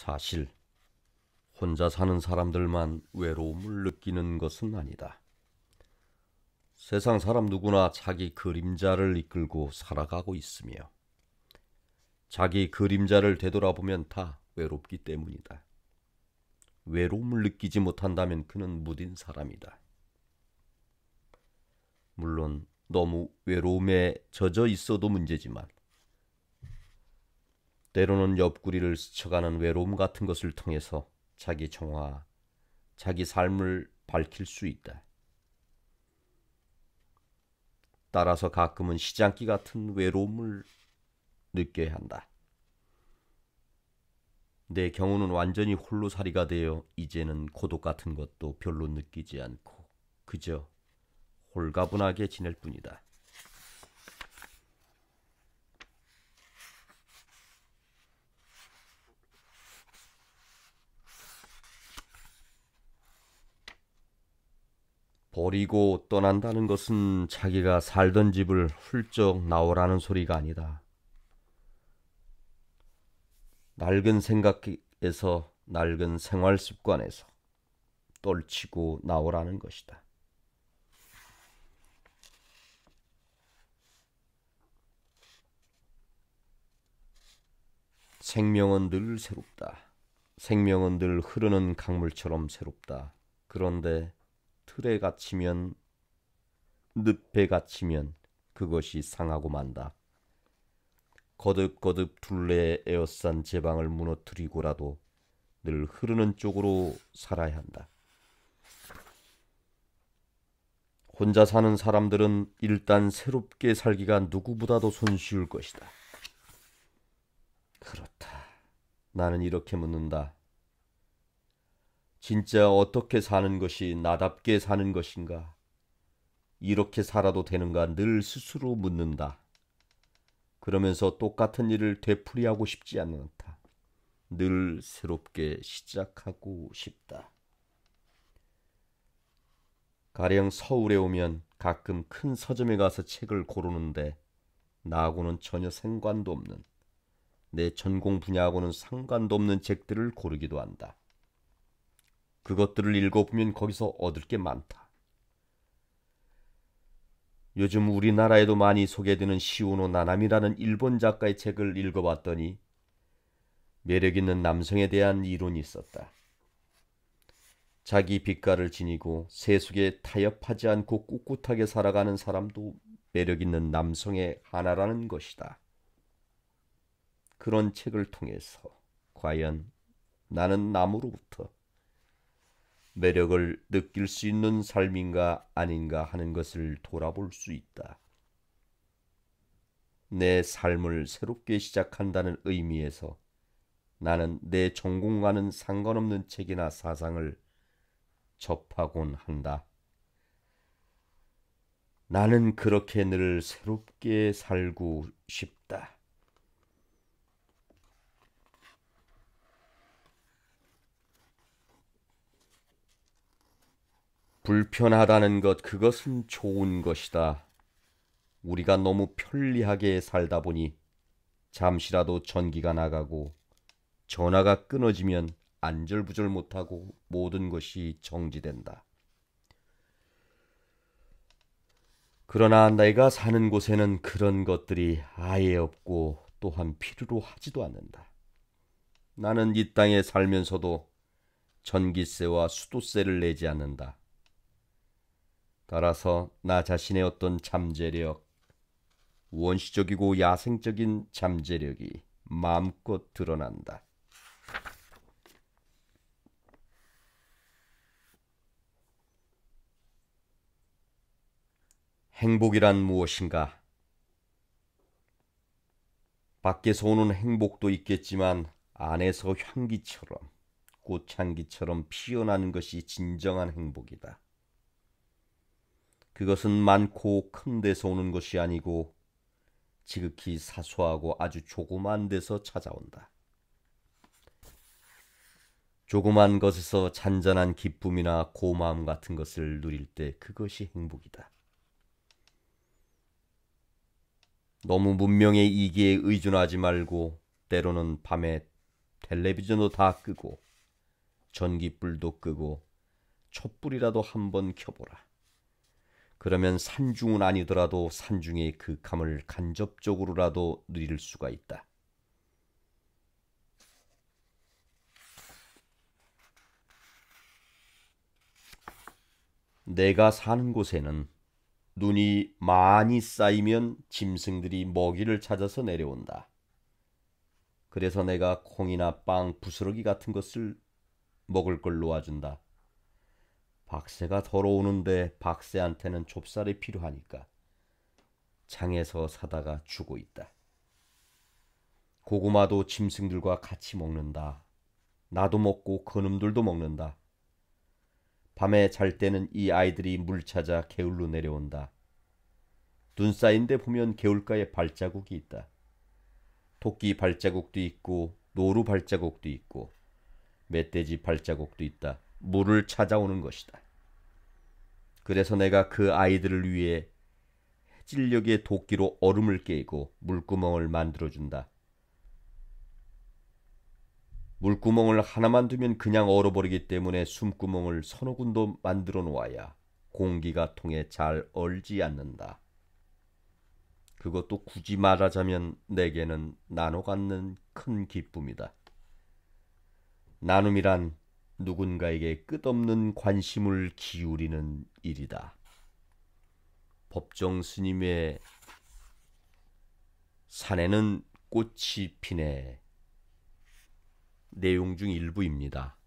사실 혼자 사는 사람들만 외로움을 느끼는 것은 아니다. 세상 사람 누구나 자기 그림자를 이끌고 살아가고 있으며 자기 그림자를 되돌아보면 다 외롭기 때문이다. 외로움을 느끼지 못한다면 그는 무딘 사람이다. 물론 너무 외로움에 젖어 있어도 문제지만 때로는 옆구리를 스쳐가는 외로움 같은 것을 통해서 자기 정화, 자기 삶을 밝힐 수 있다. 따라서 가끔은 시장기 같은 외로움을 느껴야 한다. 내 경우는 완전히 홀로살이가 되어 이제는 고독 같은 것도 별로 느끼지 않고 그저 홀가분하게 지낼 뿐이다. 버리고 떠난다는 것은 자기가 살던 집을 훌쩍 나오라는 소리가 아니다. 낡은 생각에서 낡은 생활 습관에서 떨치고 나오라는 것이다. 생명은 늘 새롭다. 생명은 늘 흐르는 강물처럼 새롭다. 그런데 틀에 갇히면 늪에 갇히면 그것이 상하고 만다. 거듭거듭 둘레에 에어싼 제방을 무너뜨리고라도 늘 흐르는 쪽으로 살아야 한다. 혼자 사는 사람들은 일단 새롭게 살기가 누구보다도 손쉬울 것이다. 그렇다. 나는 이렇게 묻는다. 진짜 어떻게 사는 것이 나답게 사는 것인가? 이렇게 살아도 되는가 늘 스스로 묻는다. 그러면서 똑같은 일을 되풀이하고 싶지 않다. 늘 새롭게 시작하고 싶다. 가령 서울에 오면 가끔 큰 서점에 가서 책을 고르는데 나하고는 전혀 상관도 없는 내 전공 분야하고는 상관도 없는 책들을 고르기도 한다. 그것들을 읽어보면 거기서 얻을 게 많다. 요즘 우리나라에도 많이 소개되는 시오노 나남이라는 일본 작가의 책을 읽어봤더니 매력 있는 남성에 대한 이론이 있었다. 자기 빛깔을 지니고 세속에 타협하지 않고 꿋꿋하게 살아가는 사람도 매력 있는 남성의 하나라는 것이다. 그런 책을 통해서 과연 나는 남으로부터 매력을 느낄 수 있는 삶인가 아닌가 하는 것을 돌아볼 수 있다. 내 삶을 새롭게 시작한다는 의미에서 나는 내 전공과는 상관없는 책이나 사상을 접하곤 한다. 나는 그렇게 늘 새롭게 살고 싶다. 불편하다는 것 그것은 좋은 것이다. 우리가 너무 편리하게 살다 보니 잠시라도 전기가 나가고 전화가 끊어지면 안절부절 못하고 모든 것이 정지된다. 그러나 내가 사는 곳에는 그런 것들이 아예 없고 또한 필요로 하지도 않는다. 나는 이 땅에 살면서도 전기세와 수도세를 내지 않는다. 따라서 나 자신의 어떤 잠재력, 원시적이고 야생적인 잠재력이 마음껏 드러난다. 행복이란 무엇인가? 밖에서 오는 행복도 있겠지만 안에서 향기처럼 꽃향기처럼 피어나는 것이 진정한 행복이다. 그것은 많고 큰 데서 오는 것이 아니고 지극히 사소하고 아주 조그만 데서 찾아온다. 조그만 것에서 잔잔한 기쁨이나 고마움 같은 것을 누릴 때 그것이 행복이다. 너무 문명의 이기에 의존하지 말고 때로는 밤에 텔레비전도 다 끄고 전기불도 끄고 촛불이라도 한번 켜보라. 그러면 산중은 아니더라도 산중의 극함을 간접적으로라도 누릴 수가 있다. 내가 사는 곳에는 눈이 많이 쌓이면 짐승들이 먹이를 찾아서 내려온다. 그래서 내가 콩이나 빵, 부스러기 같은 것을 먹을 걸 놓아준다. 박새가 더러우는데 박새한테는 좁쌀이 필요하니까 장에서 사다가 주고 있다. 고구마도 짐승들과 같이 먹는다. 나도 먹고 그놈들도 먹는다. 밤에 잘 때는 이 아이들이 물 찾아 개울로 내려온다. 눈 쌓인 데 보면 개울가에 발자국이 있다. 토끼 발자국도 있고 노루 발자국도 있고 멧돼지 발자국도 있다. 물을 찾아오는 것이다. 그래서 내가 그 아이들을 위해 찔력의 도끼로 얼음을 깨고 물구멍을 만들어준다. 물구멍을 하나만 두면 그냥 얼어버리기 때문에 숨구멍을 서너 군도 만들어 놓아야 공기가 통해 잘 얼지 않는다. 그것도 굳이 말하자면 내게는 나눠 갖는 큰 기쁨이다. 나눔이란 누군가에게 끝없는 관심을 기울이는 일이다. 법정 스님의 산에는 꽃이 피네 내용 중 일부입니다.